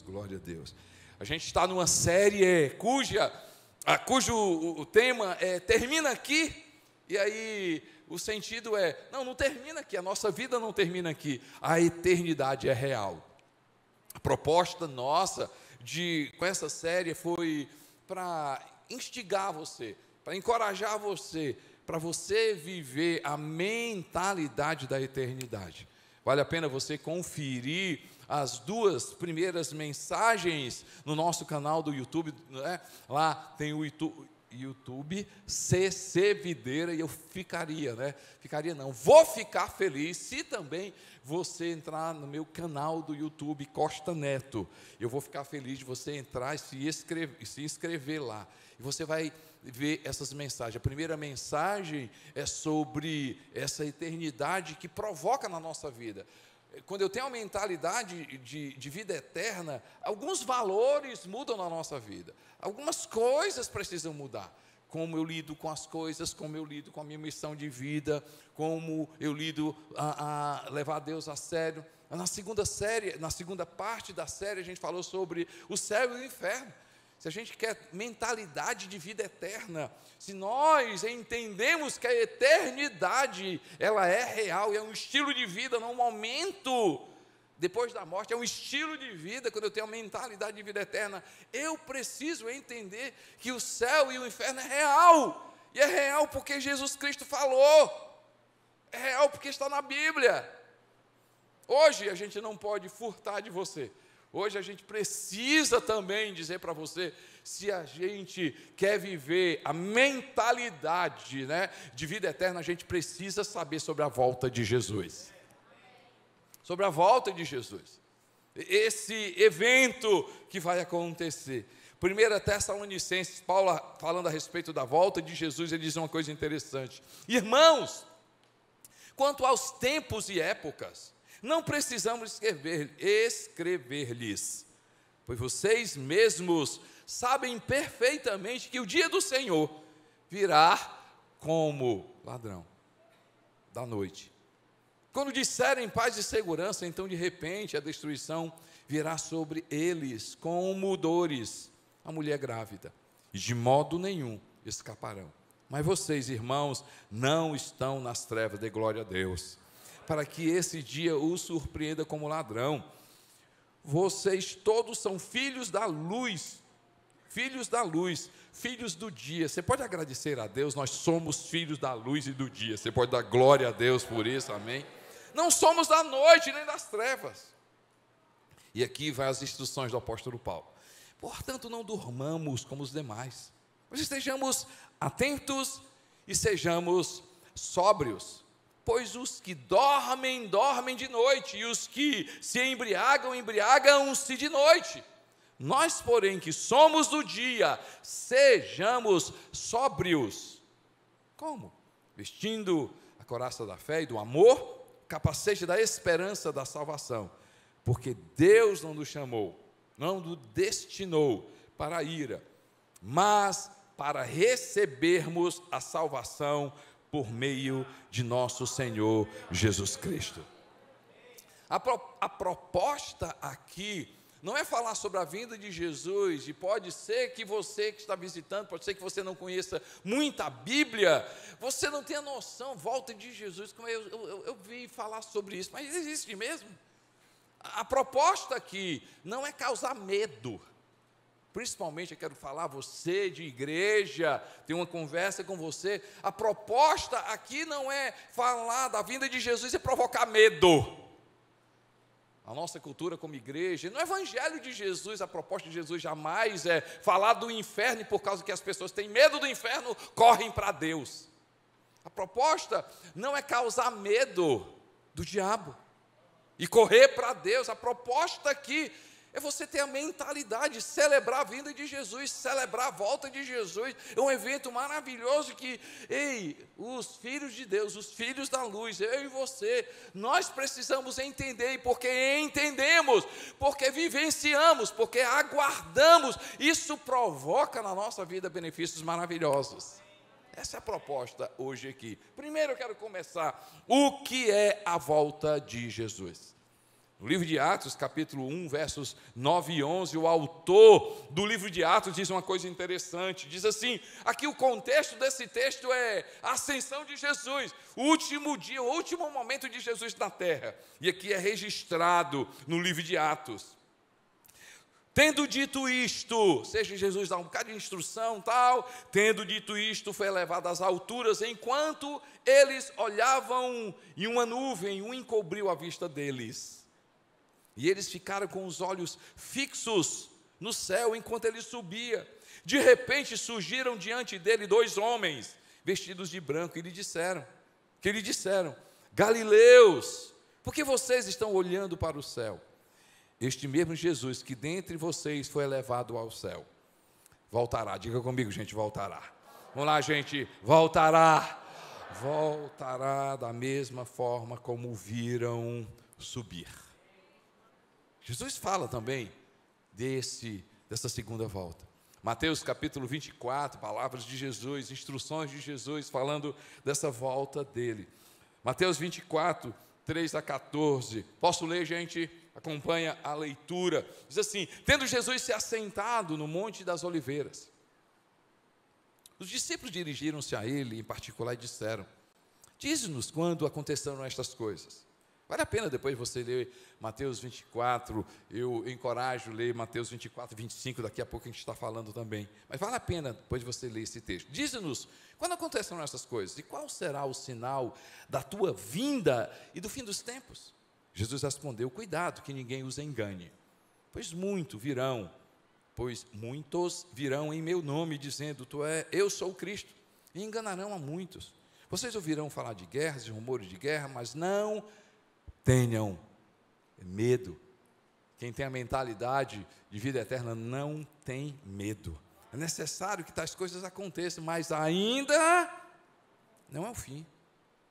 glória a Deus. A gente está numa série cuja, a, cujo o, o tema é termina aqui, e aí o sentido é: não, não termina aqui, a nossa vida não termina aqui, a eternidade é real. A proposta nossa de, com essa série foi para instigar você, para encorajar você, para você viver a mentalidade da eternidade. Vale a pena você conferir as duas primeiras mensagens no nosso canal do YouTube, né? lá tem o YouTube, CC Videira e eu ficaria, né? Ficaria não. Vou ficar feliz se também você entrar no meu canal do YouTube Costa Neto. Eu vou ficar feliz de você entrar e se, escrever, se inscrever lá. E você vai ver essas mensagens. A primeira mensagem é sobre essa eternidade que provoca na nossa vida quando eu tenho a mentalidade de, de, vida eterna, alguns valores mudam na nossa vida, algumas coisas precisam mudar. Como eu lido com as coisas, como eu lido com a minha missão de vida, como eu lido a, a levar Deus a sério. Na segunda série, na segunda parte da série, a gente falou sobre o céu e o inferno se a gente quer mentalidade de vida eterna, se nós entendemos que a eternidade ela é real, é um estilo de vida, não é um momento depois da morte, é um estilo de vida, quando eu tenho a mentalidade de vida eterna, eu preciso entender que o céu e o inferno é real. E é real porque Jesus Cristo falou. É real porque está na Bíblia. Hoje a gente não pode furtar de você. Hoje a gente precisa também dizer para você, se a gente quer viver a mentalidade né, de vida eterna, a gente precisa saber sobre a volta de Jesus. Sobre a volta de Jesus. Esse evento que vai acontecer. 1 Tessalonicenses, Paulo falando a respeito da volta de Jesus, ele diz uma coisa interessante. Irmãos, quanto aos tempos e épocas, não precisamos escrever, escrever-lhes, pois vocês mesmos sabem perfeitamente que o dia do Senhor virá como ladrão da noite. Quando disserem paz e segurança, então de repente a destruição virá sobre eles como dores. A mulher grávida, e de modo nenhum escaparão. Mas vocês, irmãos, não estão nas trevas, de glória a Deus para que esse dia o surpreenda como ladrão. Vocês todos são filhos da luz, filhos da luz, filhos do dia. Você pode agradecer a Deus, nós somos filhos da luz e do dia. Você pode dar glória a Deus por isso, amém? Não somos da noite nem das trevas. E aqui vai as instruções do apóstolo Paulo. Portanto, não dormamos como os demais, mas estejamos atentos e sejamos sóbrios. Pois os que dormem, dormem de noite, e os que se embriagam, embriagam-se de noite. Nós, porém, que somos do dia, sejamos sóbrios. Como? Vestindo a coraça da fé e do amor, capacete da esperança da salvação. Porque Deus não nos chamou, não nos destinou para a ira, mas para recebermos a salvação por meio de nosso Senhor Jesus Cristo. A, pro, a proposta aqui não é falar sobre a vinda de Jesus, e pode ser que você que está visitando, pode ser que você não conheça muita Bíblia, você não tenha noção, volta de Jesus, como eu, eu, eu vi falar sobre isso, mas existe mesmo. A proposta aqui não é causar medo, Principalmente eu quero falar você de igreja, ter uma conversa com você. A proposta aqui não é falar da vinda de Jesus e provocar medo. A nossa cultura como igreja, no Evangelho de Jesus, a proposta de Jesus jamais é falar do inferno e por causa que as pessoas têm medo do inferno, correm para Deus. A proposta não é causar medo do diabo e correr para Deus. A proposta aqui é você ter a mentalidade, celebrar a vinda de Jesus, celebrar a volta de Jesus. É um evento maravilhoso que, ei, os filhos de Deus, os filhos da luz, eu e você, nós precisamos entender, porque entendemos, porque vivenciamos, porque aguardamos. Isso provoca na nossa vida benefícios maravilhosos. Essa é a proposta hoje aqui. Primeiro eu quero começar. O que é a volta de Jesus? No livro de Atos, capítulo 1, versos 9 e 11, o autor do livro de Atos diz uma coisa interessante. Diz assim: aqui o contexto desse texto é a ascensão de Jesus, o último dia, o último momento de Jesus na terra. E aqui é registrado no livro de Atos. Tendo dito isto, seja Jesus dá um bocado de instrução, tal, tendo dito isto, foi levado às alturas, enquanto eles olhavam e uma nuvem, o encobriu a vista deles. E eles ficaram com os olhos fixos no céu enquanto ele subia. De repente surgiram diante dele dois homens vestidos de branco e lhe disseram: que lhe disseram: Galileus, por que vocês estão olhando para o céu? Este mesmo Jesus que dentre vocês foi elevado ao céu, voltará. Diga comigo, gente, voltará. Vamos lá, gente, voltará. Voltará da mesma forma como viram subir. Jesus fala também desse, dessa segunda volta. Mateus capítulo 24, palavras de Jesus, instruções de Jesus falando dessa volta dele. Mateus 24, 3 a 14. Posso ler, gente? Acompanha a leitura. Diz assim: Tendo Jesus se assentado no Monte das Oliveiras, os discípulos dirigiram-se a ele em particular e disseram: Diz-nos quando aconteceram estas coisas. Vale a pena depois você ler Mateus 24, eu encorajo ler Mateus 24, 25, daqui a pouco a gente está falando também. Mas vale a pena depois você ler esse texto. Diz-nos, quando acontecerão essas coisas? E qual será o sinal da tua vinda e do fim dos tempos? Jesus respondeu: Cuidado que ninguém os engane, pois muito virão, pois muitos virão em meu nome, dizendo: Tu é, eu sou o Cristo, e enganarão a muitos. Vocês ouvirão falar de guerras e rumores de guerra, mas não tenham medo. Quem tem a mentalidade de vida eterna não tem medo. É necessário que tais coisas aconteçam, mas ainda não é o fim.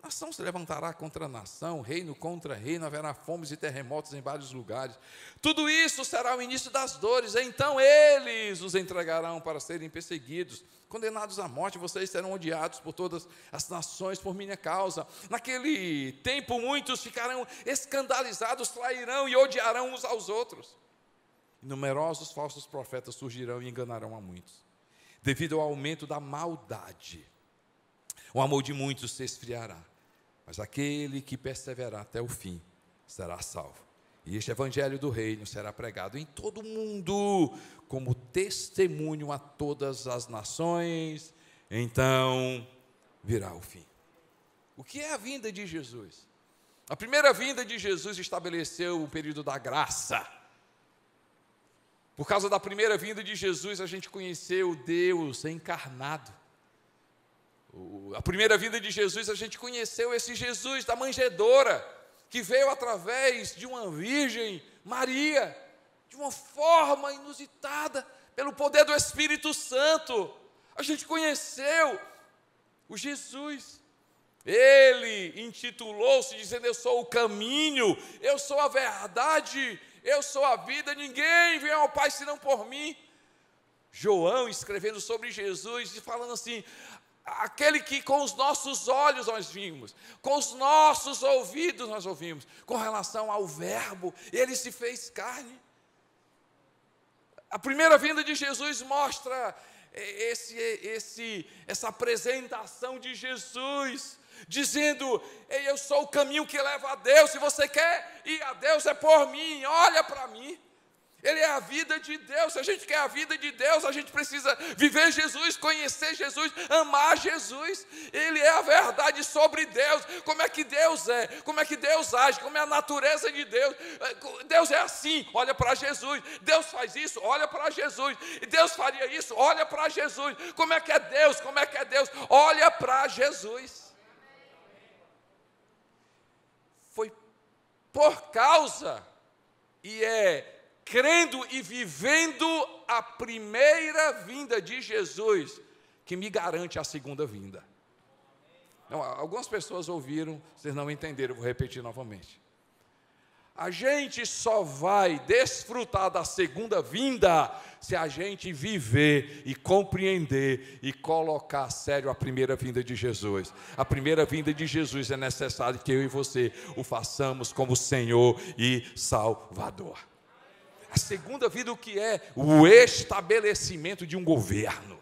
Nação se levantará contra nação, reino contra reino, haverá fomes e terremotos em vários lugares. Tudo isso será o início das dores. Então eles os entregarão para serem perseguidos, condenados à morte. Vocês serão odiados por todas as nações por minha causa. Naquele tempo, muitos ficarão escandalizados, trairão e odiarão uns aos outros. Numerosos falsos profetas surgirão e enganarão a muitos, devido ao aumento da maldade. O amor de muitos se esfriará. Mas aquele que perseverar até o fim será salvo. E este evangelho do reino será pregado em todo o mundo como testemunho a todas as nações. Então virá o fim. O que é a vinda de Jesus? A primeira vinda de Jesus estabeleceu o período da graça. Por causa da primeira vinda de Jesus, a gente conheceu Deus encarnado. A primeira vida de Jesus, a gente conheceu esse Jesus da manjedora que veio através de uma virgem, Maria, de uma forma inusitada, pelo poder do Espírito Santo. A gente conheceu o Jesus. Ele intitulou-se dizendo: Eu sou o caminho, eu sou a verdade, eu sou a vida, ninguém vem ao Pai senão por mim. João escrevendo sobre Jesus e falando assim: aquele que com os nossos olhos nós vimos, com os nossos ouvidos nós ouvimos, com relação ao Verbo, ele se fez carne. A primeira vinda de Jesus mostra eh, esse, esse, essa apresentação de Jesus, dizendo: Ei, eu sou o caminho que leva a Deus, se você quer ir a Deus é por mim, olha para mim. Ele é a vida de Deus. Se a gente quer a vida de Deus, a gente precisa viver Jesus, conhecer Jesus, amar Jesus. Ele é a verdade sobre Deus. Como é que Deus é? Como é que Deus age? Como é a natureza de Deus? Deus é assim, olha para Jesus. Deus faz isso, olha para Jesus. E Deus faria isso, olha para Jesus. Como é que é Deus? Como é que é Deus? Olha para Jesus. Foi por causa e é crendo e vivendo a primeira vinda de Jesus, que me garante a segunda vinda. Não, algumas pessoas ouviram, vocês não entenderam, vou repetir novamente. A gente só vai desfrutar da segunda vinda se a gente viver e compreender e colocar a sério a primeira vinda de Jesus. A primeira vinda de Jesus é necessário que eu e você o façamos como Senhor e Salvador. A segunda vida, o que é? O estabelecimento de um governo.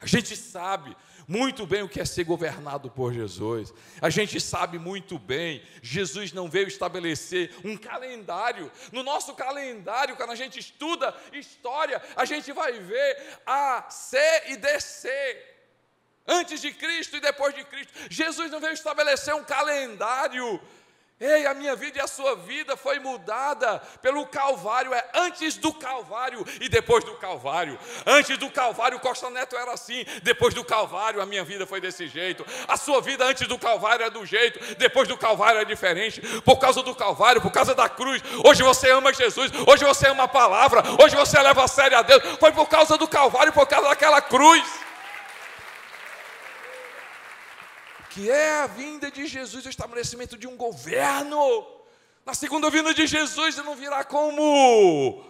A gente sabe muito bem o que é ser governado por Jesus. A gente sabe muito bem. Jesus não veio estabelecer um calendário. No nosso calendário, quando a gente estuda história, a gente vai ver A, C e descer Antes de Cristo e depois de Cristo. Jesus não veio estabelecer um calendário Ei, a minha vida e a sua vida foi mudada pelo Calvário, é antes do Calvário e depois do Calvário. Antes do Calvário, Costa Neto era assim, depois do Calvário, a minha vida foi desse jeito. A sua vida antes do Calvário é do jeito, depois do Calvário é diferente. Por causa do Calvário, por causa da cruz, hoje você ama Jesus, hoje você ama a palavra, hoje você leva a sério a Deus. Foi por causa do Calvário, por causa daquela cruz. que é a vinda de Jesus, o estabelecimento de um governo. Na segunda vinda de Jesus, ele não virá como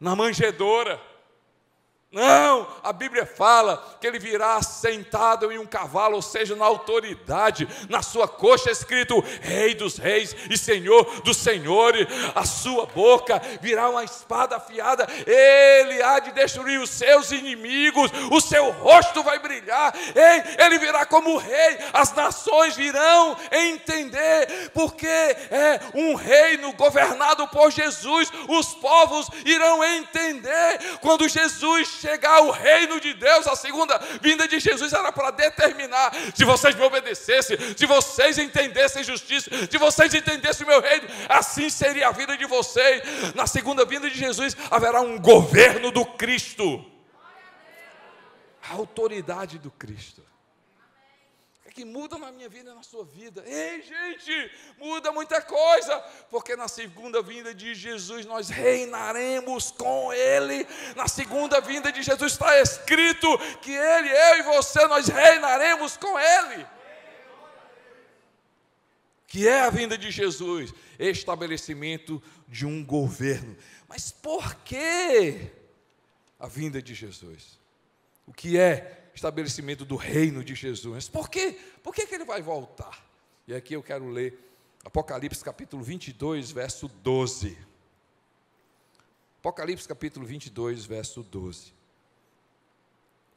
na manjedoura não, a Bíblia fala que ele virá sentado em um cavalo, ou seja, na autoridade, na sua coxa é escrito Rei dos Reis e Senhor dos Senhores, a sua boca virá uma espada afiada, ele há de destruir os seus inimigos, o seu rosto vai brilhar, ei, ele virá como rei, as nações virão entender, porque é um reino governado por Jesus, os povos irão entender quando Jesus chega chegar o reino de Deus, a segunda vinda de Jesus era para determinar se vocês me obedecessem, se vocês entendessem justiça, se vocês entendessem o meu reino, assim seria a vida de vocês. Na segunda vinda de Jesus haverá um governo do Cristo. A autoridade do Cristo que mudam na minha vida e na sua vida. Ei, gente, muda muita coisa, porque na segunda vinda de Jesus nós reinaremos com Ele. Na segunda vinda de Jesus está escrito que Ele, eu e você, nós reinaremos com Ele. Que é a vinda de Jesus, estabelecimento de um governo. Mas por que a vinda de Jesus? O que é estabelecimento do reino de Jesus. Por quê? Por que, que ele vai voltar? E aqui eu quero ler Apocalipse capítulo 22, verso 12. Apocalipse capítulo 22, verso 12.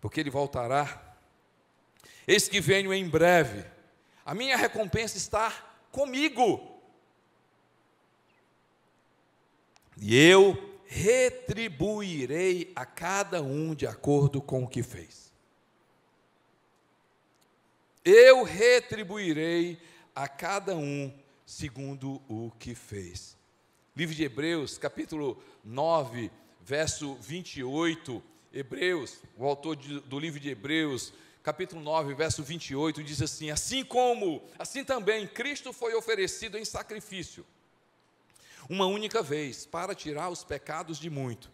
Porque ele voltará. Eis que venho em breve. A minha recompensa está comigo. E eu retribuirei a cada um de acordo com o que fez eu retribuirei a cada um segundo o que fez. Livro de Hebreus, capítulo 9, verso 28. Hebreus, o autor de, do livro de Hebreus, capítulo 9, verso 28, diz assim: Assim como, assim também, Cristo foi oferecido em sacrifício, uma única vez, para tirar os pecados de muito,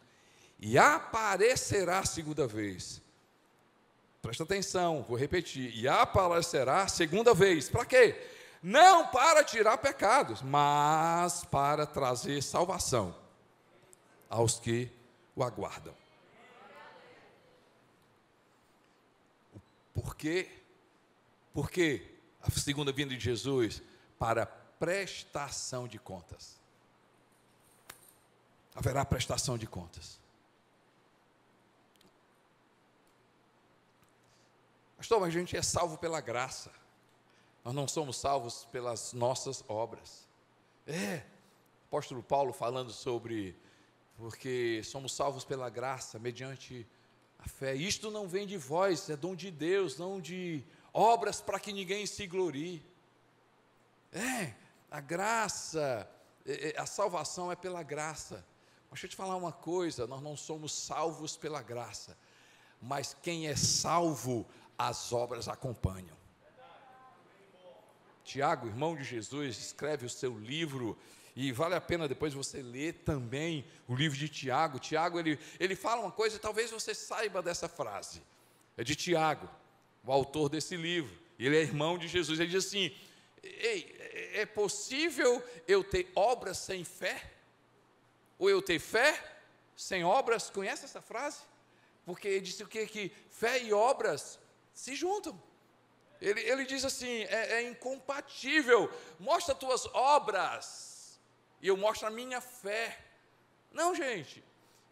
e aparecerá segunda vez Presta atenção, vou repetir. E aparecerá segunda vez. Para quê? Não para tirar pecados, mas para trazer salvação aos que o aguardam. Por quê? Porque a segunda vinda de Jesus para prestação de contas. Haverá prestação de contas. Pastor, mas a gente é salvo pela graça. Nós não somos salvos pelas nossas obras. É. O apóstolo Paulo falando sobre porque somos salvos pela graça, mediante a fé. Isto não vem de vós, é dom de Deus, não de obras para que ninguém se glorie. É, a graça, é, é, a salvação é pela graça. Mas deixa eu te falar uma coisa: nós não somos salvos pela graça, mas quem é salvo as obras acompanham. Tiago, irmão de Jesus, escreve o seu livro e vale a pena depois você ler também o livro de Tiago. Tiago, ele, ele fala uma coisa, talvez você saiba dessa frase. É de Tiago, o autor desse livro. Ele é irmão de Jesus. Ele diz assim: Ei, é possível eu ter obras sem fé? Ou eu ter fé sem obras? Conhece essa frase? Porque ele disse o quê? Que fé e obras se juntam. Ele, ele diz assim: é, é incompatível, mostra tuas obras, e eu mostro a minha fé. Não, gente,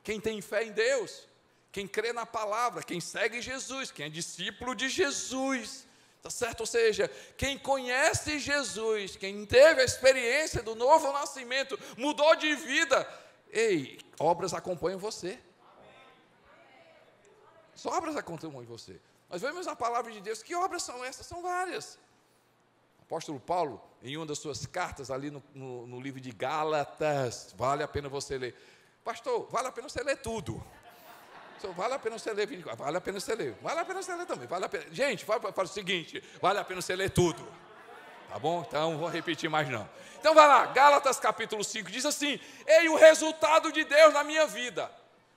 quem tem fé em Deus, quem crê na palavra, quem segue Jesus, quem é discípulo de Jesus, tá certo? Ou seja, quem conhece Jesus, quem teve a experiência do novo nascimento, mudou de vida, ei, obras acompanham você. As obras acompanham você. Nós vemos a palavra de Deus que obras são essas? São várias. O apóstolo Paulo, em uma das suas cartas, ali no, no, no livro de Gálatas, vale a pena você ler. Pastor, vale a pena você ler tudo. Vale a pena você ler 24, vale a pena você ler, vale a pena você ler também, vale a pena. Gente, fala, fala o seguinte, vale a pena você ler tudo. Tá bom? Então vou repetir mais não. Então vai lá, Gálatas capítulo 5 diz assim: "Ei, o resultado de Deus na minha vida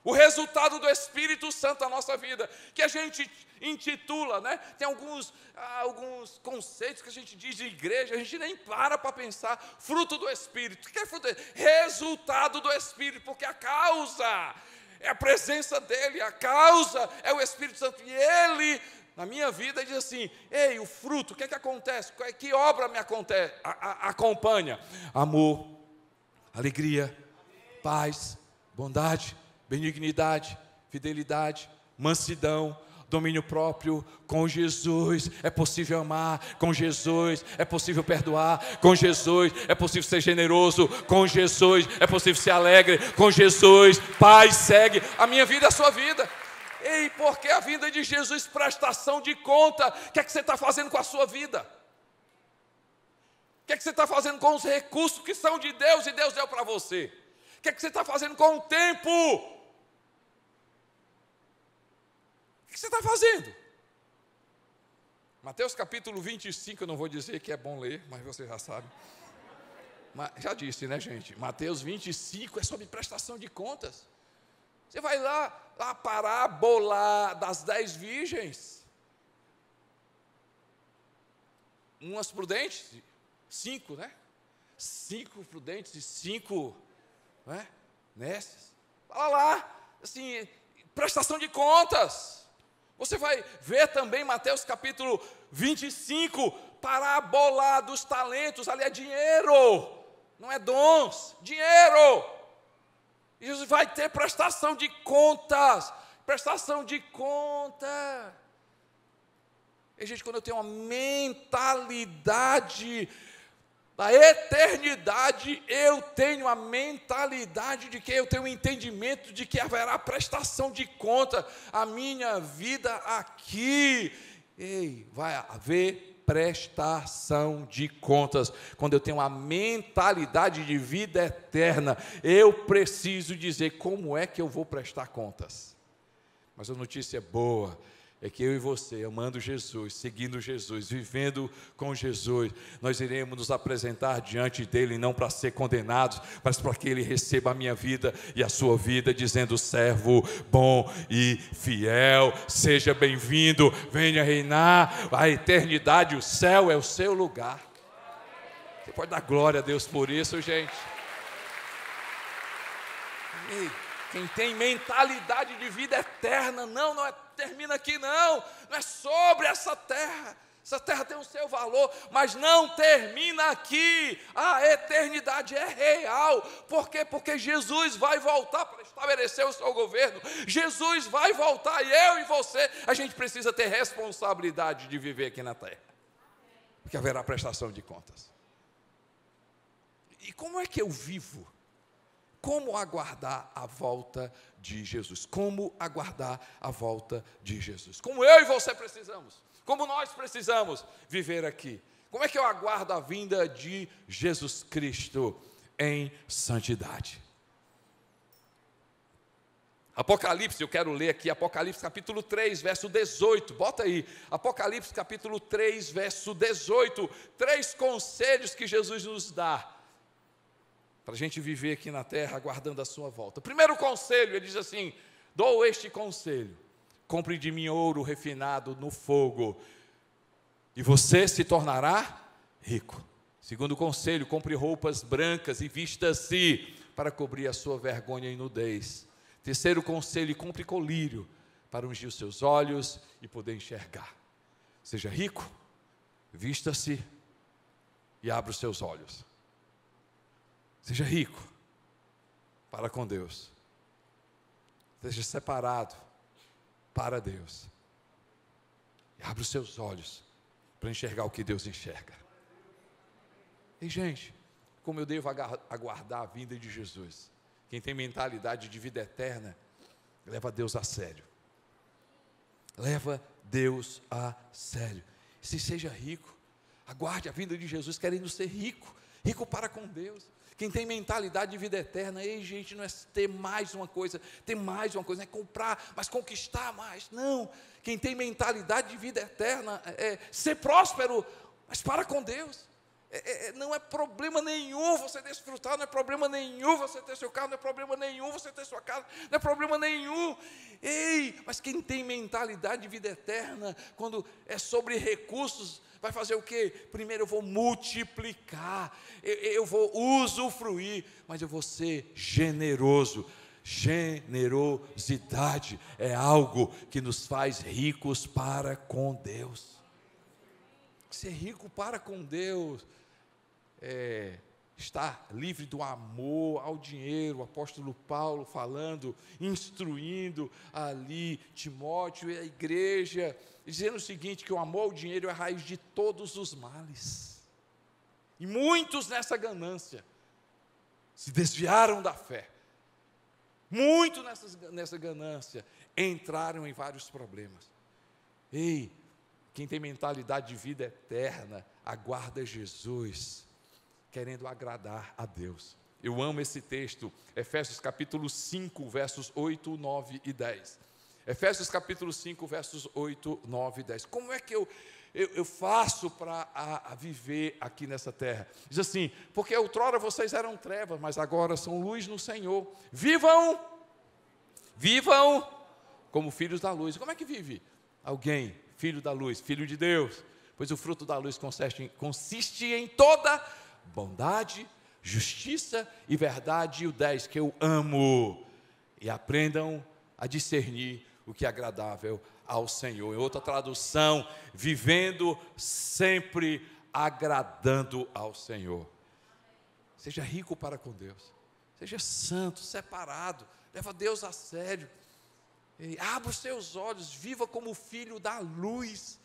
o resultado do Espírito Santo na nossa vida, que a gente intitula, né? Tem alguns, ah, alguns conceitos que a gente diz de igreja, a gente nem para para pensar, fruto do Espírito. O que é fruto? Resultado do Espírito, porque a causa é a presença dele, a causa é o Espírito Santo, e ele na minha vida diz assim: ei, o fruto, o que é que acontece? Que obra me acontece, a, a, acompanha? Amor, alegria, paz, bondade, benignidade, fidelidade, mansidão, domínio próprio. Com Jesus é possível amar, com Jesus é possível perdoar, com Jesus é possível ser generoso, com Jesus é possível ser alegre, com Jesus, Pai, segue a minha vida, é a sua vida. Ei, porque a vida de Jesus prestação de conta. O que é que você está fazendo com a sua vida? O que é que você está fazendo com os recursos que são de Deus e Deus deu para você? O que é que você está fazendo com o tempo que você está fazendo? Mateus capítulo 25, eu não vou dizer que é bom ler, mas você já sabe. Já disse, né, gente? Mateus 25 é sobre prestação de contas. Você vai lá, a parábola das dez virgens. Umas prudentes, cinco, né? Cinco prudentes e cinco, né? Nesses. Fala lá, assim, prestação de contas. Você vai ver também Mateus capítulo 25, parábola dos talentos, ali é dinheiro, não é dons, dinheiro. E vai ter prestação de contas, prestação de conta. E, gente, quando eu tenho uma mentalidade da eternidade eu tenho a mentalidade de que eu tenho o um entendimento de que haverá prestação de conta a minha vida aqui. Ei, vai haver prestação de contas, quando eu tenho a mentalidade de vida eterna, eu preciso dizer como é que eu vou prestar contas. Mas a notícia é boa é que eu e você, amando Jesus, seguindo Jesus, vivendo com Jesus, nós iremos nos apresentar diante dele, não para ser condenados, mas para que ele receba a minha vida e a sua vida, dizendo: servo bom e fiel, seja bem-vindo, venha reinar, a eternidade, o céu é o seu lugar. Você pode dar glória a Deus por isso, gente. Amém. Quem tem mentalidade de vida eterna, não, não é, termina aqui, não. Não é sobre essa terra. Essa terra tem o seu valor, mas não termina aqui. A eternidade é real. Por quê? Porque Jesus vai voltar para estabelecer o seu governo. Jesus vai voltar e eu e você, a gente precisa ter responsabilidade de viver aqui na terra. Porque haverá prestação de contas. E como é que eu vivo? Como aguardar a volta de Jesus? Como aguardar a volta de Jesus? Como eu e você precisamos, como nós precisamos viver aqui. Como é que eu aguardo a vinda de Jesus Cristo em santidade? Apocalipse, eu quero ler aqui Apocalipse capítulo 3, verso 18. Bota aí. Apocalipse capítulo 3, verso 18. Três conselhos que Jesus nos dá para a gente viver aqui na terra aguardando a sua volta. Primeiro conselho, ele diz assim: dou este conselho: compre de mim ouro refinado no fogo, e você se tornará rico. Segundo conselho, compre roupas brancas e vista-se para cobrir a sua vergonha e nudez. Terceiro conselho, compre colírio para ungir os seus olhos e poder enxergar. Seja rico, vista-se e abra os seus olhos. Seja rico para com Deus. Seja separado para Deus. E abra os seus olhos para enxergar o que Deus enxerga. E, gente, como eu devo aguardar a vinda de Jesus? Quem tem mentalidade de vida eterna, leva Deus a sério. Leva Deus a sério. Se seja rico, aguarde a vinda de Jesus querendo ser rico, rico para com Deus. Quem tem mentalidade de vida eterna, ei, gente, não é ter mais uma coisa, ter mais uma coisa, não é comprar, mas conquistar mais. Não. Quem tem mentalidade de vida eterna é, é ser próspero, mas para com Deus. É, é, é, não é problema nenhum você desfrutar, não é problema nenhum você ter seu carro, não é problema nenhum você ter sua casa, não é problema nenhum. Ei, mas quem tem mentalidade de vida eterna, quando é sobre recursos, Vai fazer o quê? Primeiro eu vou multiplicar, eu, eu vou usufruir, mas eu vou ser generoso. Generosidade é algo que nos faz ricos para com Deus. Ser rico para com Deus é estar livre do amor ao dinheiro, o apóstolo Paulo falando, instruindo ali Timóteo e a igreja dizendo o seguinte: que o amor ao dinheiro é a raiz de todos os males. E muitos nessa ganância se desviaram da fé. Muitos nessa, nessa ganância entraram em vários problemas. Ei, quem tem mentalidade de vida eterna, aguarda Jesus, querendo agradar a Deus. Eu amo esse texto, Efésios capítulo 5, versos 8, 9 e 10. Efésios capítulo 5, versos 8, 9 e 10. Como é que eu, eu, eu faço para viver aqui nessa terra? Diz assim: porque outrora vocês eram trevas, mas agora são luz no Senhor. Vivam, vivam como filhos da luz. Como é que vive alguém, filho da luz, filho de Deus? Pois o fruto da luz consiste em, consiste em toda bondade, justiça e verdade. E o 10 que eu amo. E aprendam a discernir o que é agradável ao Senhor. Em outra tradução, vivendo sempre agradando ao Senhor. Seja rico para com Deus, seja santo, separado, leva Deus a sério. E abra os seus olhos, viva como filho da luz,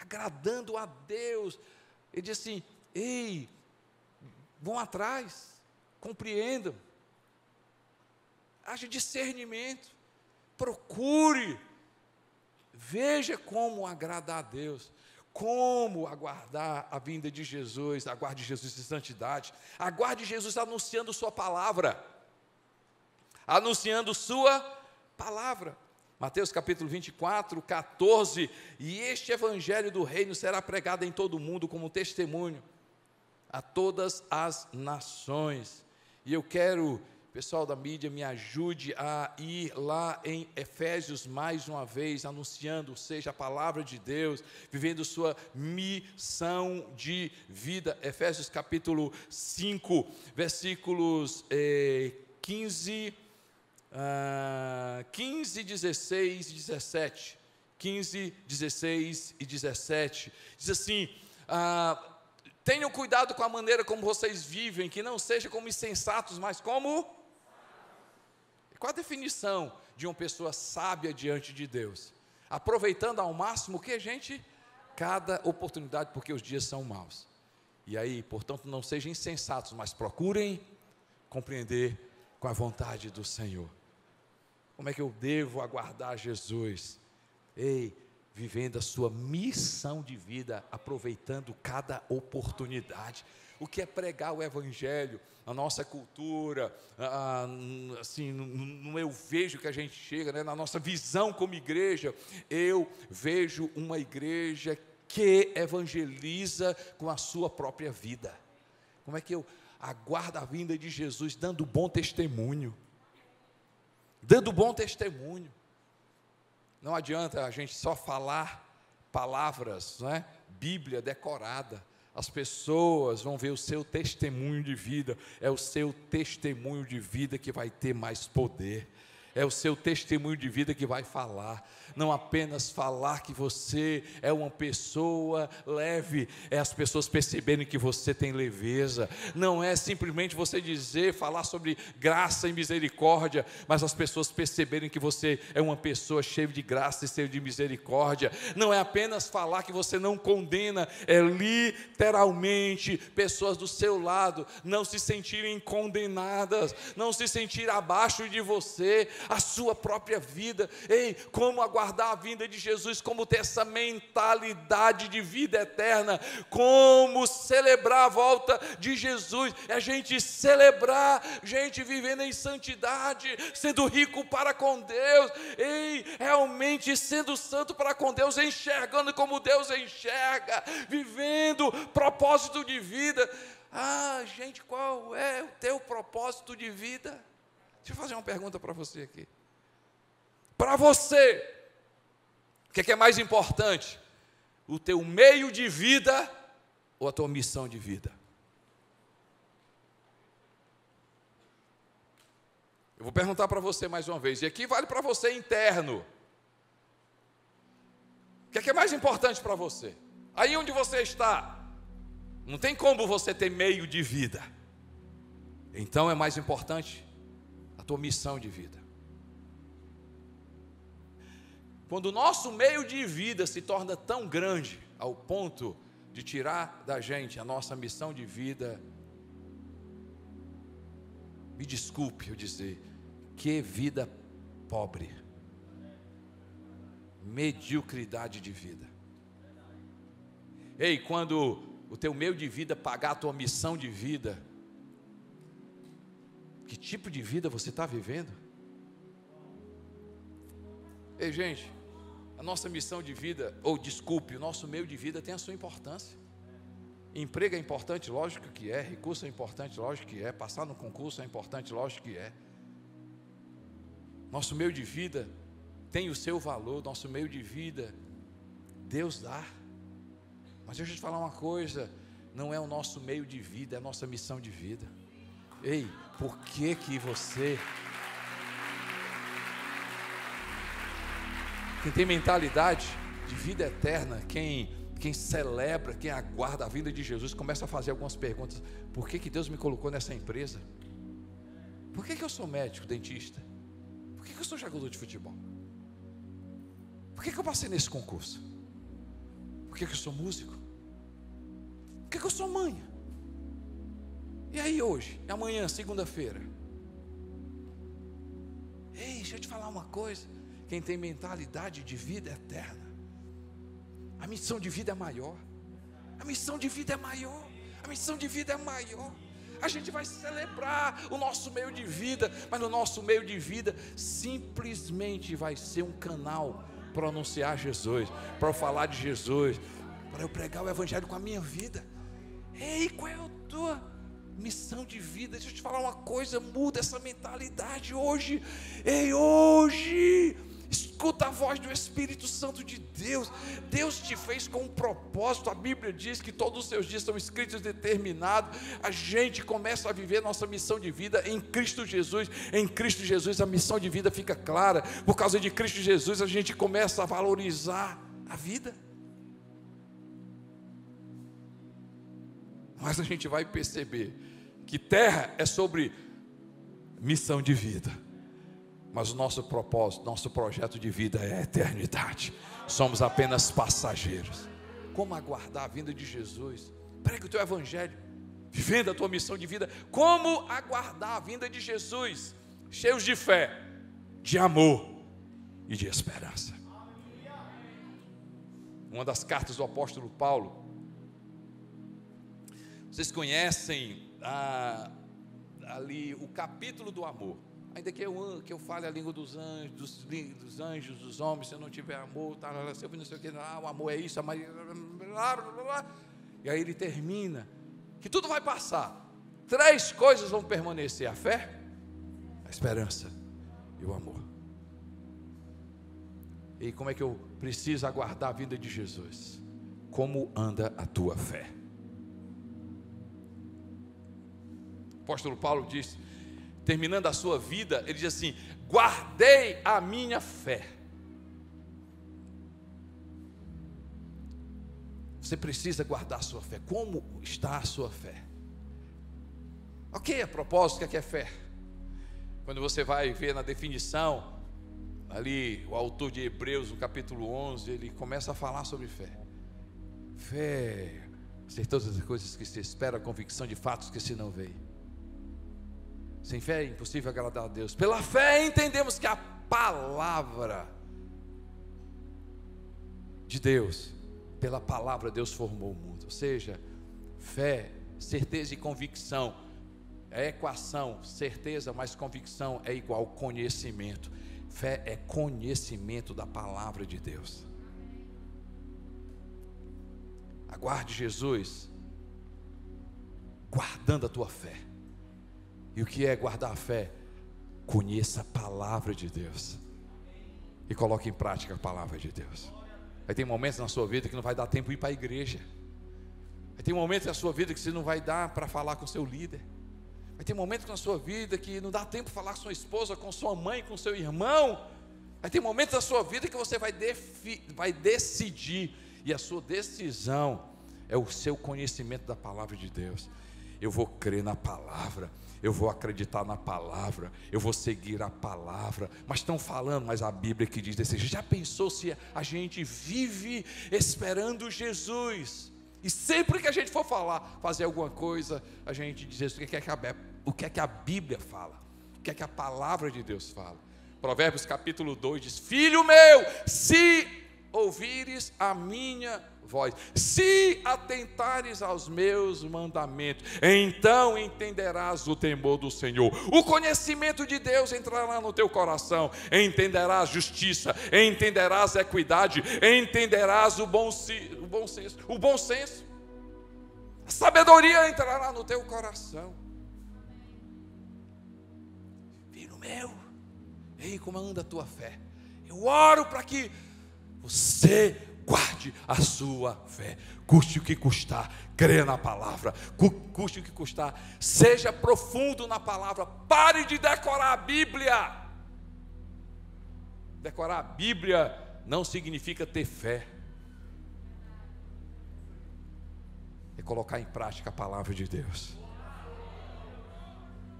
agradando a Deus. Ele diz assim: ei, vão atrás, compreendam, haja discernimento procure, veja como agradar a Deus, como aguardar a vinda de Jesus, aguarde Jesus em santidade, aguarde Jesus anunciando Sua palavra, anunciando Sua palavra. Mateus capítulo 24, 14, e este evangelho do reino será pregado em todo o mundo como testemunho a todas as nações. E eu quero pessoal da mídia me ajude a ir lá em Efésios mais uma vez, anunciando, ou seja, a palavra de Deus, vivendo sua missão de vida. Efésios capítulo 5, versículos eh, 15, ah, 15, 16 e 17. 15, 16 e 17. Diz assim: ah, Tenham cuidado com a maneira como vocês vivem, que não seja como insensatos, mas como qual a definição de uma pessoa sábia diante de Deus? Aproveitando ao máximo que a gente cada oportunidade, porque os dias são maus. E aí, portanto, não sejam insensatos, mas procurem compreender com a vontade do Senhor. Como é que eu devo aguardar Jesus? Ei, vivendo a sua missão de vida, aproveitando cada oportunidade o que é pregar o Evangelho, a nossa cultura, a, assim, no, eu vejo que a gente chega, né, na nossa visão como igreja, eu vejo uma igreja que evangeliza com a sua própria vida. Como é que eu aguardo a vinda de Jesus dando bom testemunho? Dando bom testemunho. Não adianta a gente só falar palavras, não é? Bíblia decorada as pessoas vão ver o seu testemunho de vida, é o seu testemunho de vida que vai ter mais poder. É o seu testemunho de vida que vai falar. Não apenas falar que você é uma pessoa leve, é as pessoas perceberem que você tem leveza. Não é simplesmente você dizer, falar sobre graça e misericórdia, mas as pessoas perceberem que você é uma pessoa cheia de graça e cheia de misericórdia. Não é apenas falar que você não condena, é literalmente pessoas do seu lado não se sentirem condenadas, não se sentir abaixo de você, a sua própria vida. Ei, como aguardar a vinda de Jesus, como ter essa mentalidade de vida eterna, como celebrar a volta de Jesus, é a gente celebrar, gente vivendo em santidade, sendo rico para com Deus, ei, realmente sendo santo para com Deus, enxergando como Deus enxerga, vivendo propósito de vida. Ah, gente, qual é o teu propósito de vida? Deixa eu fazer uma pergunta para você aqui. Para você, o é que é mais importante? O teu meio de vida ou a tua missão de vida? Eu vou perguntar para você mais uma vez, e aqui vale para você interno. O que é, que é mais importante para você? Aí onde você está, não tem como você ter meio de vida. Então é mais importante a tua missão de vida. Quando o nosso meio de vida se torna tão grande ao ponto de tirar da gente a nossa missão de vida, me desculpe eu dizer, que vida pobre, mediocridade de vida. Ei, quando o teu meio de vida pagar a tua missão de vida, que tipo de vida você está vivendo? Ei, gente, a nossa missão de vida, ou desculpe, o nosso meio de vida tem a sua importância. Emprego é importante, lógico que é. Recurso é importante, lógico que é. Passar no concurso é importante, lógico que é. Nosso meio de vida tem o seu valor, nosso meio de vida, Deus dá. Mas deixa eu te falar uma coisa: não é o nosso meio de vida, é a nossa missão de vida. Ei, por que que você quem tem mentalidade de vida eterna, quem quem celebra, quem aguarda a vida de Jesus, começa a fazer algumas perguntas. Por que que Deus me colocou nessa empresa? Por que que eu sou médico, dentista? Por que que eu sou jogador de futebol? Por que que eu passei nesse concurso? Por que que eu sou músico? Por que que eu sou mãe? E aí hoje? E é amanhã, segunda-feira? Ei, deixa eu te falar uma coisa. Quem tem mentalidade de vida eterna, a missão de vida é maior. A missão de vida é maior. A missão de vida é maior. A gente vai celebrar o nosso meio de vida, mas no nosso meio de vida simplesmente vai ser um canal para anunciar Jesus, para eu falar de Jesus, para eu pregar o Evangelho com a minha vida. Ei, qual é a tua? missão de vida. Deixa eu te falar uma coisa, muda essa mentalidade hoje. Ei, hoje, escuta a voz do Espírito Santo de Deus. Deus te fez com um propósito. A Bíblia diz que todos os seus dias são escritos determinados. A gente começa a viver nossa missão de vida em Cristo Jesus. Em Cristo Jesus a missão de vida fica clara. Por causa de Cristo Jesus a gente começa a valorizar a vida. mas a gente vai perceber que terra é sobre missão de vida. Mas o nosso propósito, nosso projeto de vida é a eternidade. Somos apenas passageiros. Como aguardar a vinda de Jesus? Pregue o teu evangelho, vivendo a tua missão de vida. Como aguardar a vinda de Jesus? Cheios de fé, de amor e de esperança. Uma das cartas do apóstolo Paulo, vocês conhecem ah, ali o capítulo do amor. Ainda que eu, que eu fale a língua dos anjos, dos, dos anjos, dos homens, se eu não tiver amor, tá, se eu não sei o que, ah, o amor é isso, a Maria, e aí ele termina, que tudo vai passar. Três coisas vão permanecer: a fé, a esperança e o amor. E como é que eu preciso aguardar a vida de Jesus? Como anda a tua fé? apóstolo Paulo diz, terminando a sua vida, ele diz assim: guardei a minha fé. Você precisa guardar a sua fé. Como está a sua fé? Ok, a propósito, o que é, é fé? Quando você vai ver na definição, ali o autor de Hebreus, no capítulo 11, ele começa a falar sobre fé. Fé, ser todas as coisas que se espera, a convicção de fatos que se não veem. Sem fé é impossível agradar a Deus. Pela fé entendemos que a palavra de Deus, pela palavra Deus formou o mundo. Ou seja, fé, certeza e convicção é equação, certeza mais convicção é igual conhecimento. Fé é conhecimento da palavra de Deus. Aguarde Jesus, guardando a tua fé. E o que é guardar a fé? Conheça a palavra de Deus e coloque em prática a palavra de Deus. Aí tem momentos na sua vida que não vai dar tempo de ir para a igreja. Aí tem momentos na sua vida que você não vai dar para falar com seu líder. Aí tem momentos na sua vida que não dá tempo de falar com sua esposa, com sua mãe, com seu irmão. Aí tem momentos na sua vida que você vai, vai decidir, e a sua decisão é o seu conhecimento da palavra de Deus. Eu vou crer na palavra eu vou acreditar na palavra, eu vou seguir a palavra. Mas estão falando, mas a Bíblia que diz desse jeito. Já pensou se a gente vive esperando Jesus? E sempre que a gente for falar, fazer alguma coisa, a gente diz o que é que a, o que é que a Bíblia fala, o que é que a palavra de Deus fala. Provérbios capítulo 2 diz: Filho meu, se ouvires a minha voz, se atentares aos meus mandamentos, então entenderás o temor do Senhor. O conhecimento de Deus entrará no teu coração, entenderás justiça, entenderás equidade, entenderás o bom, o bom senso, o bom senso. A sabedoria entrará no teu coração. Filho meu, ei, como anda a tua fé. Eu oro para que você guarde a sua fé, custe o que custar, creia na palavra, custe o que custar, seja profundo na palavra, pare de decorar a Bíblia. Decorar a Bíblia não significa ter fé, é colocar em prática a palavra de Deus.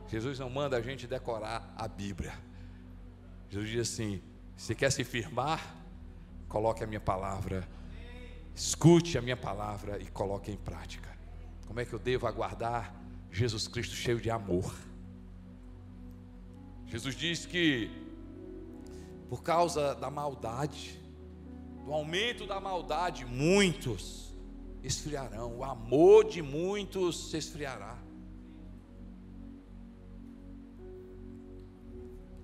Jesus não manda a gente decorar a Bíblia. Jesus diz assim: se quer se firmar, Coloque a minha palavra, escute a minha palavra e coloque em prática. Como é que eu devo aguardar Jesus Cristo cheio de amor? Jesus diz que por causa da maldade, do aumento da maldade, muitos esfriarão, o amor de muitos se esfriará.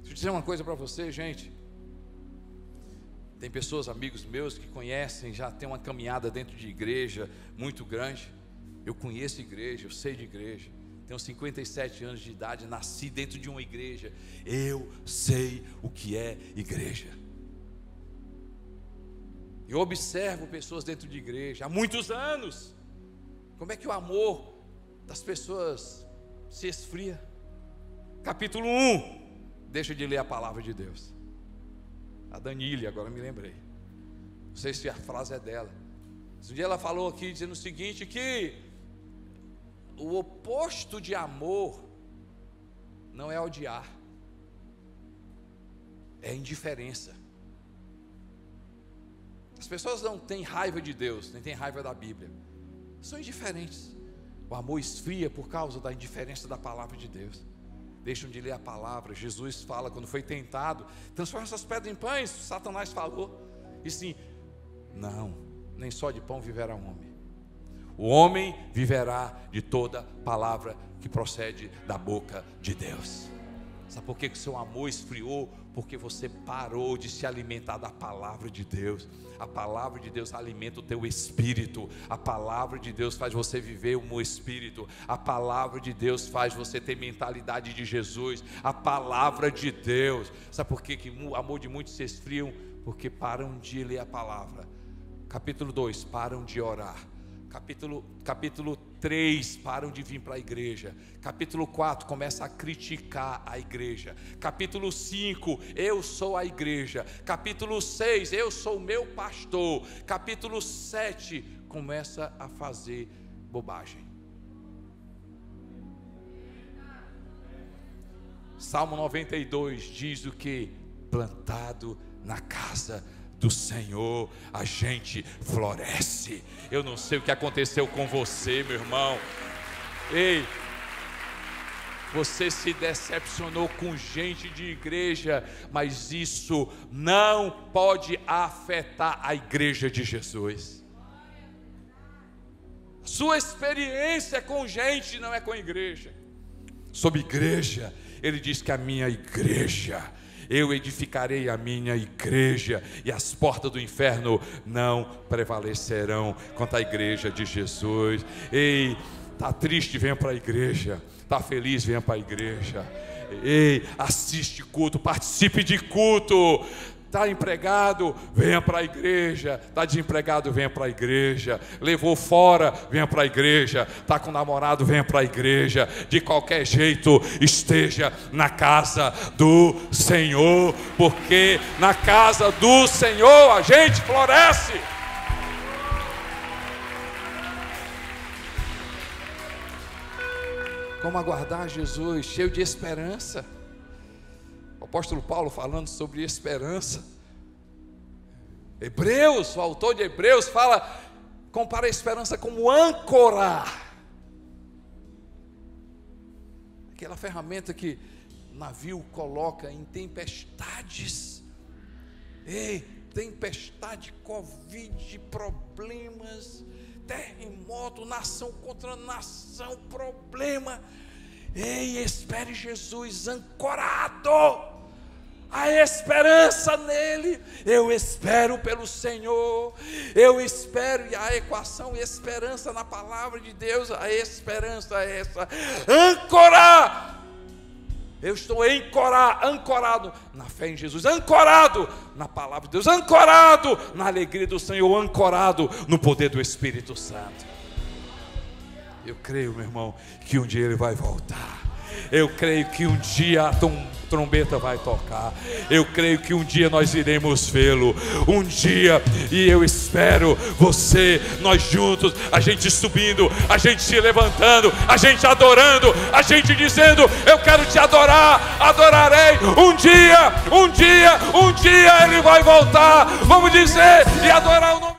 Deixa eu dizer uma coisa para você, gente. Tem pessoas, amigos meus, que conhecem, já tem uma caminhada dentro de igreja muito grande. Eu conheço igreja, eu sei de igreja. Tenho 57 anos de idade, nasci dentro de uma igreja. Eu sei o que é igreja. Eu observo pessoas dentro de igreja há muitos anos. Como é que o amor das pessoas se esfria? Capítulo 1. Deixa de ler a palavra de Deus. A Danile, agora me lembrei. Não sei se a frase é dela. Um dia ela falou aqui dizendo o seguinte: que o oposto de amor não é odiar, é indiferença. As pessoas não têm raiva de Deus, nem têm raiva da Bíblia. São indiferentes. O amor esfria por causa da indiferença da palavra de Deus deixam de ler a palavra. Jesus fala, quando foi tentado, transforma essas pedras em pães. Satanás falou. E sim, não, nem só de pão viverá o homem. O homem viverá de toda palavra que procede da boca de Deus. Sabe por que o seu amor esfriou? Porque você parou de se alimentar da palavra de Deus. A palavra de Deus alimenta o teu espírito. A palavra de Deus faz você viver um espírito. A palavra de Deus faz você ter mentalidade de Jesus. A palavra de Deus. Sabe por que, que o amor de muitos se esfriam? Porque param de ler a palavra. Capítulo 2, param de orar. Capítulo, capítulo 3 param de vir para a igreja. Capítulo 4 começa a criticar a igreja. Capítulo 5, eu sou a igreja. Capítulo 6, eu sou o meu pastor. Capítulo 7, começa a fazer bobagem. Salmo 92 diz o que? Plantado na casa de do Senhor a gente floresce. Eu não sei o que aconteceu com você, meu irmão. Ei, você se decepcionou com gente de igreja, mas isso não pode afetar a igreja de Jesus. Sua experiência com gente não é com igreja. Sobre igreja, ele diz que a minha igreja eu edificarei a minha igreja e as portas do inferno não prevalecerão contra a igreja de Jesus. Ei, tá triste, venha para a igreja. Tá feliz, venha para a igreja. Ei, assiste culto, participe de culto está empregado, venha para a igreja, está desempregado, venha para a igreja, levou fora, venha para a igreja, está com namorado, venha para a igreja, de qualquer jeito, esteja na casa do Senhor, porque na casa do Senhor a gente floresce. Como aguardar Jesus, cheio de esperança apóstolo Paulo falando sobre esperança. Hebreus, o autor de Hebreus, fala, compara a esperança como âncora. Aquela ferramenta que navio coloca em tempestades. Ei, tempestade, Covid, problemas, terremoto, nação contra nação, problema. Ei, espere Jesus ancorado a esperança nele. Eu espero pelo Senhor. Eu espero, e a equação esperança na palavra de Deus, a esperança é essa. Ancorar. Eu estou ancorar, ancorado na fé em Jesus, ancorado na palavra de Deus, ancorado na alegria do Senhor, ancorado no poder do Espírito Santo. Eu creio, meu irmão, que um dia ele vai voltar. Eu creio que um dia a trombeta vai tocar. Eu creio que um dia nós iremos vê-lo. Um dia, e eu espero você, nós juntos, a gente subindo, a gente se levantando, a gente adorando, a gente dizendo: Eu quero te adorar, adorarei. Um dia, um dia, um dia ele vai voltar. Vamos dizer e adorar o nome.